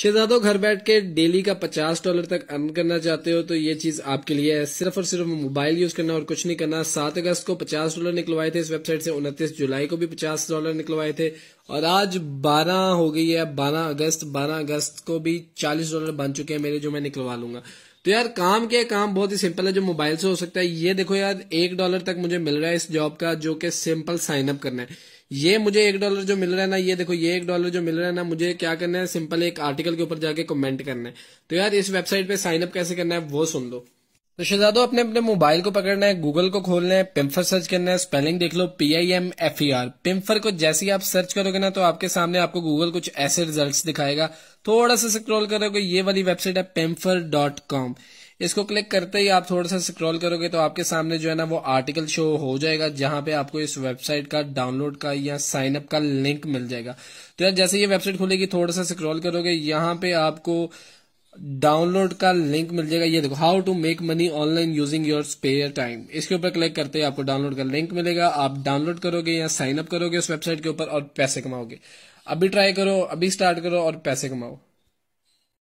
शहजादों घर बैठ के डेली का पचास डॉलर तक अर्न करना चाहते हो तो ये चीज आपके लिए है सिर्फ और सिर्फ मोबाइल यूज करना और कुछ नहीं करना सात अगस्त को पचास डॉलर निकलवाए थे इस वेबसाइट से उनतीस जुलाई को भी पचास डॉलर निकलवाए थे और आज बारह हो गई है बारह अगस्त बारह अगस्त को भी चालीस डॉलर बन चुके हैं मेरे जो मैं निकलवा लूंगा तो यार काम के काम बहुत ही सिंपल है जो मोबाइल से हो सकता है ये देखो यार एक डॉलर तक मुझे मिल रहा है इस जॉब का जो कि सिंपल साइन अप करना है ये मुझे एक डॉलर जो मिल रहा है ना ये देखो ये एक डॉलर जो मिल रहा है ना मुझे क्या करना है सिंपल एक आर्टिकल के ऊपर जाके कमेंट करना है तो यार इस वेबसाइट पे साइन अप कैसे करना है वो सुन दो तो शहजादो अपने अपने मोबाइल को पकड़ना है गूगल को खोलना है पिम्फर सर्च करना है स्पेलिंग देख लो P I M F E R Pimfer को जैसे ही आप सर्च करोगे ना तो आपके सामने आपको गूगल कुछ ऐसे रिजल्ट्स दिखाएगा थोड़ा सा स्क्रॉल करोगे ये वाली वेबसाइट है पिम्फर डॉट कॉम इसको क्लिक करते ही आप थोड़ा सा स्क्रॉल करोगे तो आपके सामने जो है ना वो आर्टिकल शो हो जाएगा जहां पे आपको इस वेबसाइट का डाउनलोड का या साइन अप का लिंक मिल जाएगा तो यार जैसे ये वेबसाइट खुलेगी थोड़ा सा स्क्रॉल करोगे यहाँ पे आपको डाउनलोड का लिंक मिल जाएगा ये देखो how to make money online using your spare time इसके ऊपर क्लिक करते हैं आपको डाउनलोड का लिंक मिलेगा आप डाउनलोड करोगे या साइन अप करोगे उस वेबसाइट के ऊपर और पैसे कमाओगे अभी ट्राई करो अभी स्टार्ट करो और पैसे कमाओ